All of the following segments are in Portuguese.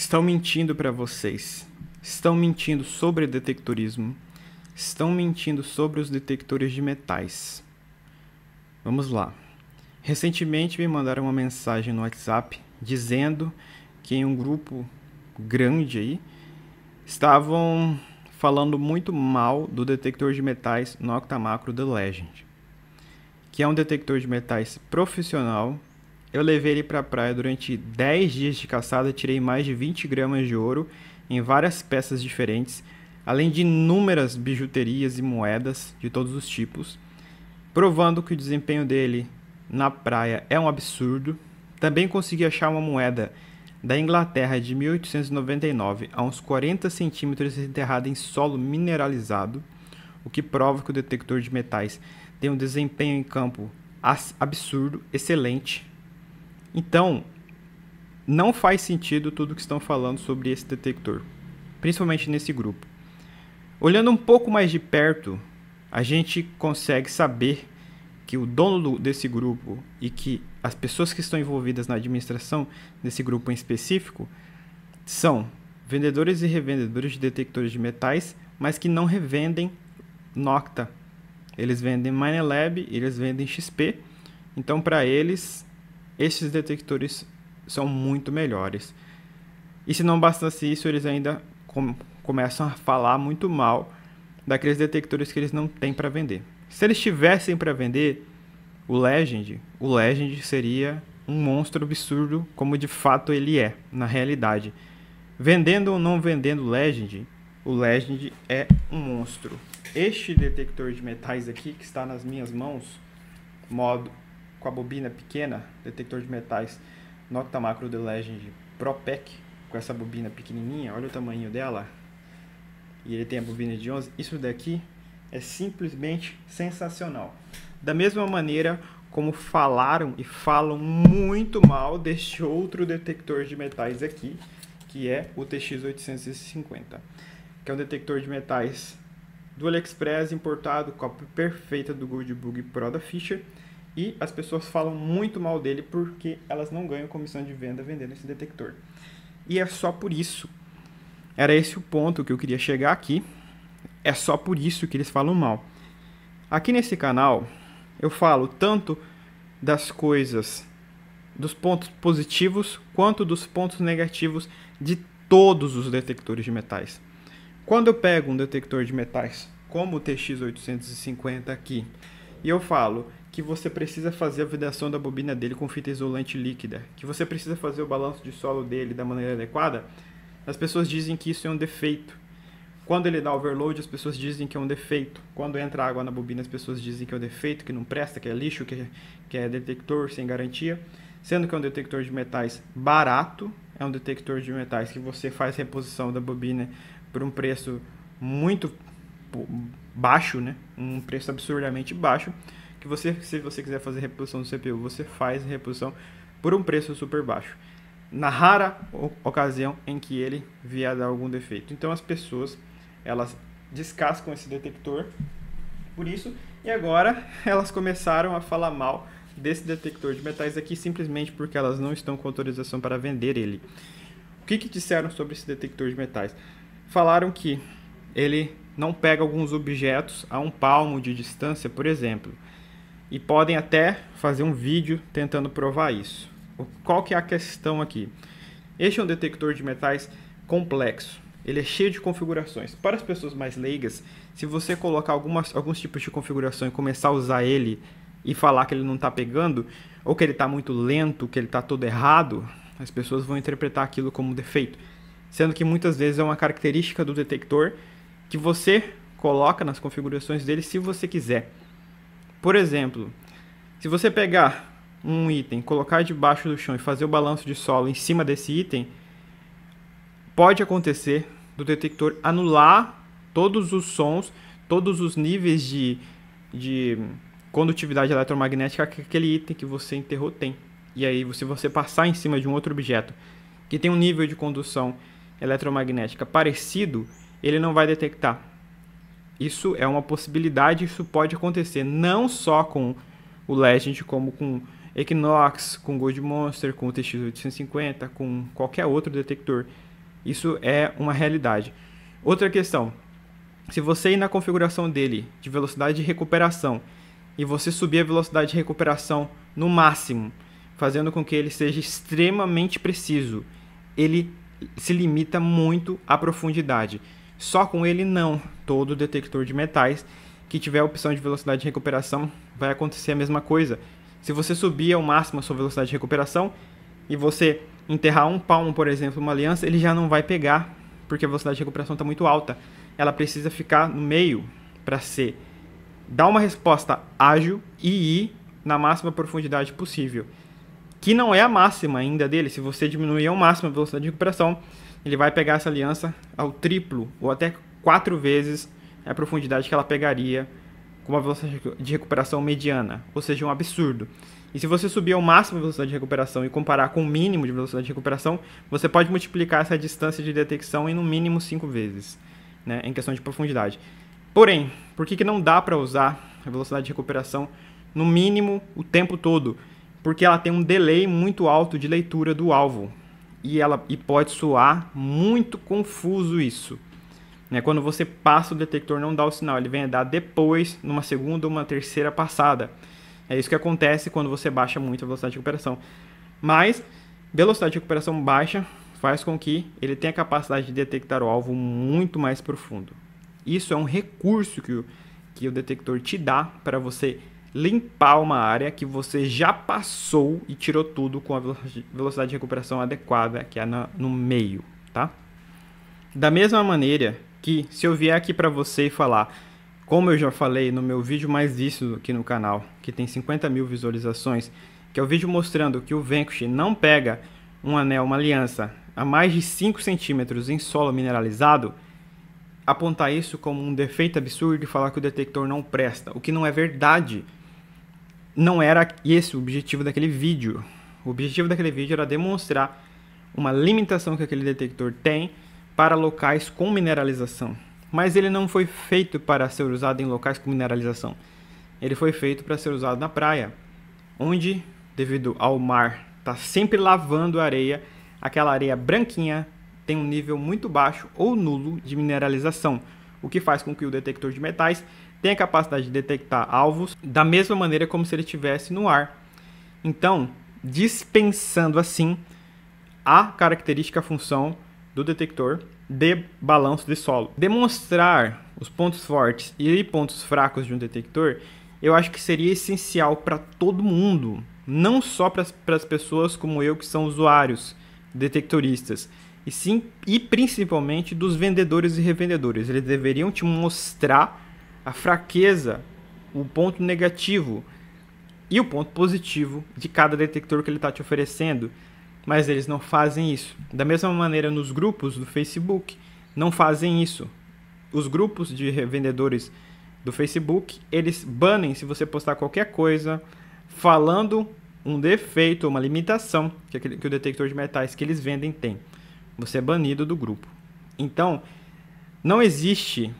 Estão mentindo para vocês. Estão mentindo sobre detectorismo. Estão mentindo sobre os detectores de metais. Vamos lá. Recentemente me mandaram uma mensagem no WhatsApp dizendo que em um grupo grande aí estavam falando muito mal do detector de metais Noctamacro The Legend, que é um detector de metais profissional eu levei ele para a praia durante 10 dias de caçada, tirei mais de 20 gramas de ouro em várias peças diferentes, além de inúmeras bijuterias e moedas de todos os tipos, provando que o desempenho dele na praia é um absurdo. Também consegui achar uma moeda da Inglaterra de 1899 a uns 40 centímetros enterrada em solo mineralizado, o que prova que o detector de metais tem um desempenho em campo absurdo, excelente, então, não faz sentido tudo que estão falando sobre esse detector, principalmente nesse grupo. Olhando um pouco mais de perto, a gente consegue saber que o dono desse grupo e que as pessoas que estão envolvidas na administração desse grupo em específico são vendedores e revendedores de detectores de metais, mas que não revendem Nocta. Eles vendem Minelab, eles vendem XP. Então, para eles, esses detectores são muito melhores. E se não bastasse isso, eles ainda com começam a falar muito mal daqueles detectores que eles não têm para vender. Se eles tivessem para vender o Legend, o Legend seria um monstro absurdo como de fato ele é na realidade. Vendendo ou não vendendo o Legend, o Legend é um monstro. Este detector de metais aqui que está nas minhas mãos, modo com a bobina pequena, detector de metais Nocta Macro The Legend Pro Pack, com essa bobina pequenininha, olha o tamanho dela. E ele tem a bobina de 11. Isso daqui é simplesmente sensacional. Da mesma maneira como falaram e falam muito mal deste outro detector de metais aqui, que é o TX850, que é um detector de metais do AliExpress importado, cópia perfeita do Goldbug Pro da Fisher e as pessoas falam muito mal dele porque elas não ganham comissão de venda vendendo esse detector. E é só por isso. Era esse o ponto que eu queria chegar aqui. É só por isso que eles falam mal. Aqui nesse canal, eu falo tanto das coisas, dos pontos positivos, quanto dos pontos negativos de todos os detectores de metais. Quando eu pego um detector de metais como o TX850 aqui e eu falo que você precisa fazer a vidação da bobina dele com fita isolante líquida, que você precisa fazer o balanço de solo dele da maneira adequada, as pessoas dizem que isso é um defeito. Quando ele dá overload, as pessoas dizem que é um defeito. Quando entra água na bobina, as pessoas dizem que é um defeito, que não presta, que é lixo, que é, que é detector sem garantia. Sendo que é um detector de metais barato, é um detector de metais que você faz reposição da bobina por um preço muito baixo, né? Um preço absurdamente baixo que você, se você quiser fazer reposição do CPU, você faz reposição por um preço super baixo. Na rara ocasião em que ele vier a dar algum defeito. Então as pessoas, elas descascam esse detector por isso e agora elas começaram a falar mal desse detector de metais aqui simplesmente porque elas não estão com autorização para vender ele. O que, que disseram sobre esse detector de metais? Falaram que ele não pega alguns objetos a um palmo de distância, por exemplo e podem até fazer um vídeo tentando provar isso. Qual que é a questão aqui? Este é um detector de metais complexo. Ele é cheio de configurações. Para as pessoas mais leigas, se você colocar algumas, alguns tipos de configuração e começar a usar ele e falar que ele não está pegando, ou que ele está muito lento, que ele está todo errado, as pessoas vão interpretar aquilo como defeito. Sendo que muitas vezes é uma característica do detector que você coloca nas configurações dele se você quiser. Por exemplo, se você pegar um item, colocar debaixo do chão e fazer o balanço de solo em cima desse item, pode acontecer do detector anular todos os sons, todos os níveis de, de condutividade eletromagnética que aquele item que você enterrou tem. E aí, se você passar em cima de um outro objeto que tem um nível de condução eletromagnética parecido, ele não vai detectar. Isso é uma possibilidade, isso pode acontecer não só com o Legend, como com Equinox, com Gold Monster, com o TX850, com qualquer outro detector. Isso é uma realidade. Outra questão: se você ir na configuração dele de velocidade de recuperação e você subir a velocidade de recuperação no máximo, fazendo com que ele seja extremamente preciso, ele se limita muito à profundidade. Só com ele não. Todo detector de metais que tiver a opção de velocidade de recuperação vai acontecer a mesma coisa. Se você subir ao máximo a sua velocidade de recuperação e você enterrar um palmo, por exemplo, uma aliança, ele já não vai pegar porque a velocidade de recuperação está muito alta. Ela precisa ficar no meio para ser dar uma resposta ágil e ir na máxima profundidade possível. Que não é a máxima ainda dele. Se você diminuir ao máximo a velocidade de recuperação, ele vai pegar essa aliança ao triplo ou até quatro vezes a profundidade que ela pegaria com uma velocidade de recuperação mediana, ou seja, um absurdo. E se você subir ao máximo a velocidade de recuperação e comparar com o mínimo de velocidade de recuperação, você pode multiplicar essa distância de detecção em no mínimo cinco vezes, né, em questão de profundidade. Porém, por que, que não dá para usar a velocidade de recuperação no mínimo o tempo todo? Porque ela tem um delay muito alto de leitura do alvo e ela e pode soar muito confuso isso. Né? Quando você passa o detector não dá o sinal, ele vem a dar depois, numa segunda ou uma terceira passada. É isso que acontece quando você baixa muito a velocidade de recuperação. Mas velocidade de recuperação baixa faz com que ele tenha a capacidade de detectar o alvo muito mais profundo. Isso é um recurso que o, que o detector te dá para você limpar uma área que você já passou e tirou tudo com a velocidade de recuperação adequada, que é na, no meio, tá? Da mesma maneira que se eu vier aqui para você e falar, como eu já falei no meu vídeo mais visto aqui no canal, que tem 50 mil visualizações, que é o vídeo mostrando que o Vanquish não pega um anel, uma aliança, a mais de 5 centímetros em solo mineralizado, apontar isso como um defeito absurdo e falar que o detector não presta, o que não é verdade não era esse o objetivo daquele vídeo. O objetivo daquele vídeo era demonstrar uma limitação que aquele detector tem para locais com mineralização. Mas ele não foi feito para ser usado em locais com mineralização. Ele foi feito para ser usado na praia, onde, devido ao mar está sempre lavando a areia, aquela areia branquinha tem um nível muito baixo ou nulo de mineralização, o que faz com que o detector de metais tem a capacidade de detectar alvos da mesma maneira como se ele estivesse no ar. Então, dispensando assim a característica função do detector de balanço de solo. Demonstrar os pontos fortes e pontos fracos de um detector, eu acho que seria essencial para todo mundo, não só para as pessoas como eu que são usuários detectoristas, e sim e principalmente dos vendedores e revendedores. Eles deveriam te mostrar a fraqueza, o ponto negativo e o ponto positivo de cada detector que ele está te oferecendo. Mas eles não fazem isso. Da mesma maneira, nos grupos do Facebook, não fazem isso. Os grupos de revendedores do Facebook, eles banem se você postar qualquer coisa falando um defeito, uma limitação que, aquele, que o detector de metais que eles vendem tem. Você é banido do grupo. Então, não existe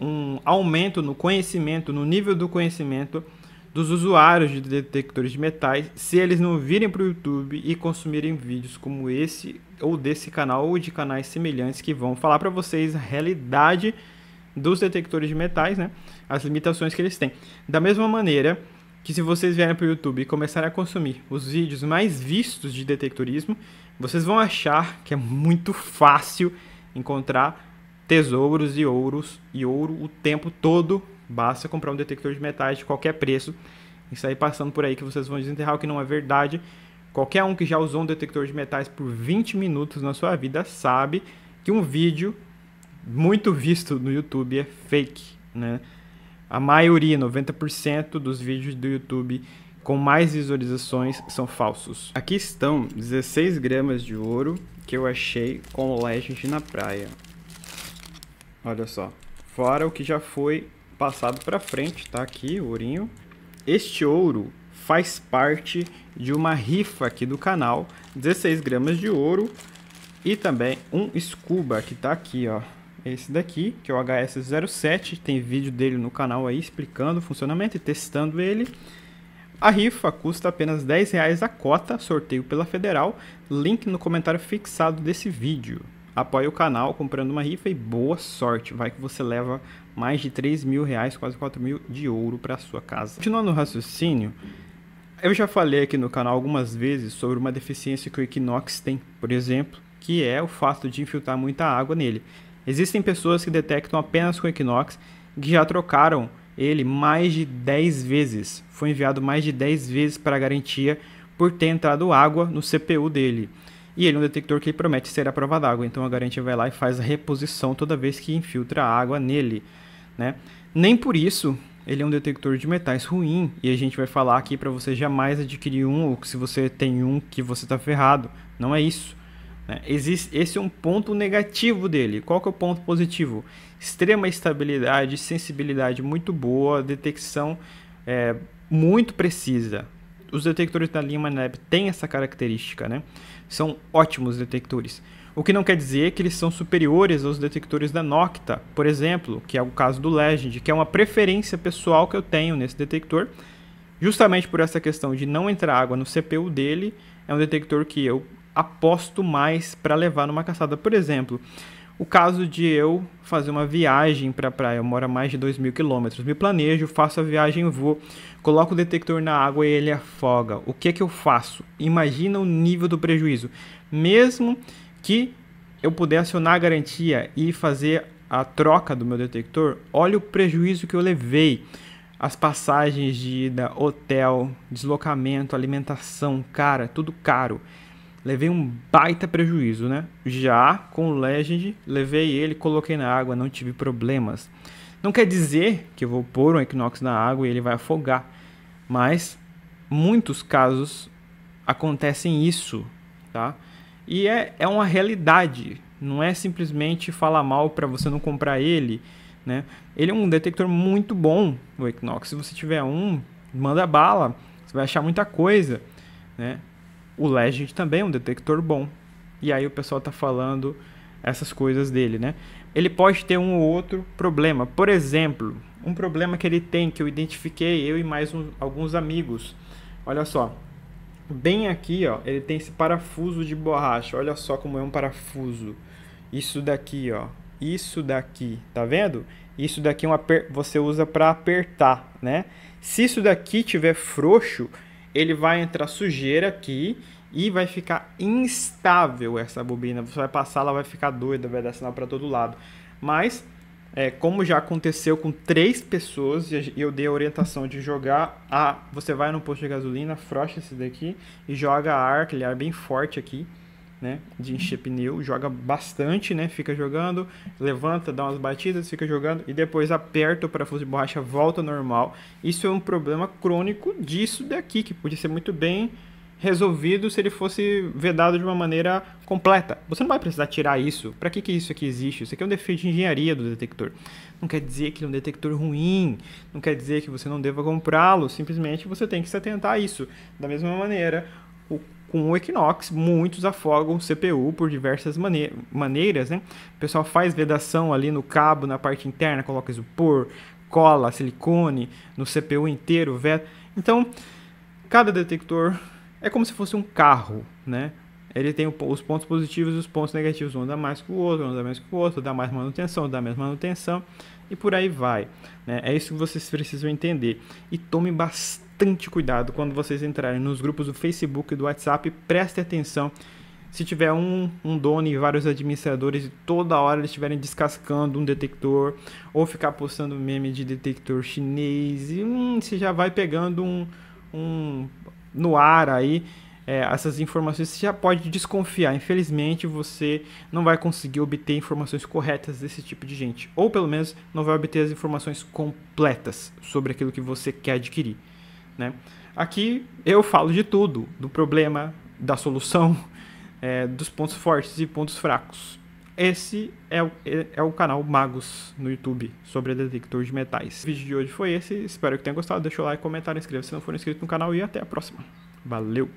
um aumento no conhecimento, no nível do conhecimento dos usuários de detectores de metais se eles não virem para o YouTube e consumirem vídeos como esse ou desse canal ou de canais semelhantes que vão falar para vocês a realidade dos detectores de metais, né? As limitações que eles têm. Da mesma maneira que se vocês vierem para o YouTube e começarem a consumir os vídeos mais vistos de detectorismo, vocês vão achar que é muito fácil encontrar tesouros e ouros e ouro o tempo todo. Basta comprar um detector de metais de qualquer preço e sair passando por aí que vocês vão desenterrar o que não é verdade. Qualquer um que já usou um detector de metais por 20 minutos na sua vida sabe que um vídeo muito visto no YouTube é fake, né? A maioria, 90% dos vídeos do YouTube com mais visualizações são falsos. Aqui estão 16 gramas de ouro que eu achei com o Legend na praia. Olha só. Fora o que já foi passado para frente, tá aqui o ourinho. Este ouro faz parte de uma rifa aqui do canal, 16 gramas de ouro e também um scuba que tá aqui, ó. Esse daqui, que é o HS07, tem vídeo dele no canal aí explicando o funcionamento e testando ele. A rifa custa apenas 10 reais a cota, sorteio pela Federal, link no comentário fixado desse vídeo apoie o canal comprando uma rifa e boa sorte. Vai que você leva mais de 3 mil reais, quase 4 mil de ouro para sua casa. Continuando o raciocínio, eu já falei aqui no canal algumas vezes sobre uma deficiência que o Equinox tem, por exemplo, que é o fato de infiltrar muita água nele. Existem pessoas que detectam apenas com o Equinox que já trocaram ele mais de 10 vezes. Foi enviado mais de 10 vezes para garantia por ter entrado água no CPU dele e ele é um detector que promete ser a prova d'água. Então a garantia vai lá e faz a reposição toda vez que infiltra água nele. Né? Nem por isso ele é um detector de metais ruim e a gente vai falar aqui para você jamais adquirir um ou que se você tem um que você está ferrado. Não é isso. Né? Existe, esse é um ponto negativo dele. Qual que é o ponto positivo? Extrema estabilidade, sensibilidade muito boa, detecção é, muito precisa. Os detectores da linha Maneb têm essa característica, né? são ótimos detectores. O que não quer dizer que eles são superiores aos detectores da Nocta, por exemplo, que é o caso do Legend, que é uma preferência pessoal que eu tenho nesse detector. Justamente por essa questão de não entrar água no CPU dele, é um detector que eu aposto mais para levar numa caçada. Por exemplo, o caso de eu fazer uma viagem para a praia, eu moro a mais de 2 mil quilômetros, me planejo, faço a viagem, vou, coloco o detector na água e ele afoga. O que é que eu faço? Imagina o nível do prejuízo. Mesmo que eu puder acionar a garantia e fazer a troca do meu detector, olha o prejuízo que eu levei. As passagens de ida, hotel, deslocamento, alimentação, cara, tudo caro levei um baita prejuízo, né? Já com o Legend, levei ele, coloquei na água, não tive problemas. Não quer dizer que eu vou pôr um Equinox na água e ele vai afogar, mas muitos casos acontecem isso, tá? E é, é uma realidade, não é simplesmente falar mal para você não comprar ele, né? Ele é um detector muito bom, o Equinox. Se você tiver um, manda bala, você vai achar muita coisa, né? O Legend também é um detector bom. E aí o pessoal está falando essas coisas dele, né? Ele pode ter um ou outro problema. Por exemplo, um problema que ele tem que eu identifiquei eu e mais um, alguns amigos. Olha só. Bem aqui, ó, ele tem esse parafuso de borracha. Olha só como é um parafuso. Isso daqui, ó. Isso daqui, tá vendo? Isso daqui é um você usa para apertar, né? Se isso daqui tiver frouxo, ele vai entrar sujeira aqui e vai ficar instável essa bobina. Você vai passar, ela vai ficar doida, vai dar sinal para todo lado. Mas, é, como já aconteceu com três pessoas, e eu dei a orientação de jogar a. Ah, você vai no posto de gasolina, frocha esse daqui e joga ar, aquele ar é bem forte aqui né, de encher pneu, joga bastante, né, fica jogando, levanta, dá umas batidas, fica jogando e depois aperta o parafuso de borracha, volta normal. Isso é um problema crônico disso daqui, que podia ser muito bem resolvido se ele fosse vedado de uma maneira completa. Você não vai precisar tirar isso. Para que, que isso aqui existe? Isso aqui é um defeito de engenharia do detector. Não quer dizer que é um detector ruim, não quer dizer que você não deva comprá-lo, simplesmente você tem que se atentar a isso. Da mesma maneira, o com o Equinox, muitos afogam o CPU por diversas mane maneiras, né? O pessoal faz vedação ali no cabo, na parte interna, coloca isopor, cola, silicone, no CPU inteiro, veda. Então, cada detector é como se fosse um carro, né? Ele tem os pontos positivos e os pontos negativos. Um dá mais que o outro, um dá mais que o outro, dá mais manutenção, dá menos manutenção e por aí vai. Né? É isso que vocês precisam entender. E tome bastante bastante cuidado quando vocês entrarem nos grupos do Facebook e do WhatsApp. Preste atenção. Se tiver um, um dono e vários administradores e toda hora eles estiverem descascando um detector ou ficar postando meme de detector chinês, e hum, você já vai pegando um, um no ar aí é, essas informações, você já pode desconfiar. Infelizmente, você não vai conseguir obter informações corretas desse tipo de gente, ou pelo menos não vai obter as informações completas sobre aquilo que você quer adquirir. Né? Aqui eu falo de tudo, do problema, da solução, é, dos pontos fortes e pontos fracos. Esse é o, é, é o canal Magos no YouTube sobre detector de metais. O vídeo de hoje foi esse, espero que tenham gostado. Deixa o like, comentário, inscreva-se se não for inscrito no canal e até a próxima. Valeu!